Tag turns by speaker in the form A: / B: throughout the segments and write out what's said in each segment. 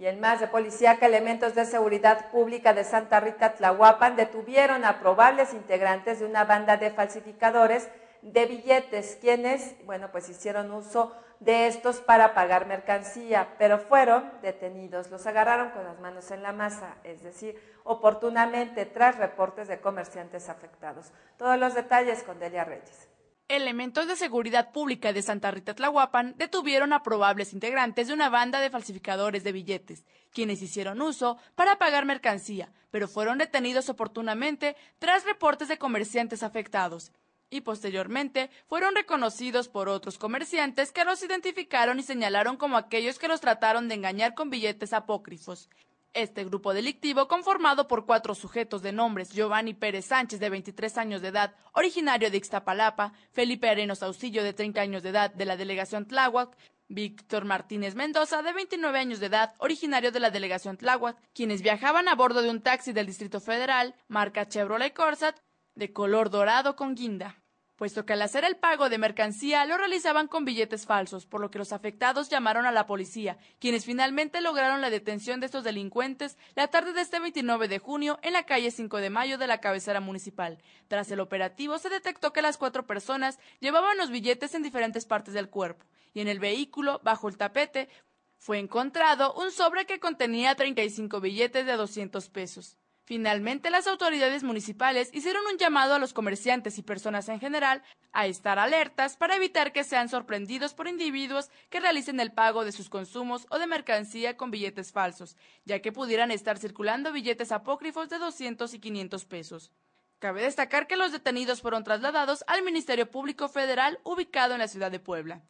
A: Y en más de policía que elementos de seguridad pública de Santa Rita Tlahuapan detuvieron a probables integrantes de una banda de falsificadores de billetes, quienes, bueno, pues hicieron uso de estos para pagar mercancía, pero fueron detenidos. Los agarraron con las manos en la masa, es decir, oportunamente tras reportes de comerciantes afectados. Todos los detalles con Delia Reyes.
B: Elementos de seguridad pública de Santa Rita Tlahuapan detuvieron a probables integrantes de una banda de falsificadores de billetes, quienes hicieron uso para pagar mercancía, pero fueron detenidos oportunamente tras reportes de comerciantes afectados y posteriormente fueron reconocidos por otros comerciantes que los identificaron y señalaron como aquellos que los trataron de engañar con billetes apócrifos. Este grupo delictivo, conformado por cuatro sujetos de nombres Giovanni Pérez Sánchez, de 23 años de edad, originario de Ixtapalapa, Felipe Arenos Auxilio de 30 años de edad, de la delegación Tláhuac, Víctor Martínez Mendoza, de 29 años de edad, originario de la delegación Tláhuac, quienes viajaban a bordo de un taxi del Distrito Federal, marca Chevrolet Corsat, de color dorado con guinda puesto que al hacer el pago de mercancía lo realizaban con billetes falsos, por lo que los afectados llamaron a la policía, quienes finalmente lograron la detención de estos delincuentes la tarde de este 29 de junio en la calle 5 de Mayo de la cabecera municipal. Tras el operativo se detectó que las cuatro personas llevaban los billetes en diferentes partes del cuerpo, y en el vehículo, bajo el tapete, fue encontrado un sobre que contenía 35 billetes de 200 pesos. Finalmente, las autoridades municipales hicieron un llamado a los comerciantes y personas en general a estar alertas para evitar que sean sorprendidos por individuos que realicen el pago de sus consumos o de mercancía con billetes falsos, ya que pudieran estar circulando billetes apócrifos de 200 y 500 pesos. Cabe destacar que los detenidos fueron trasladados al Ministerio Público Federal ubicado en la ciudad de Puebla.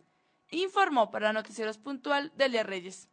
B: Informó para Noticieros Puntual Delia Reyes.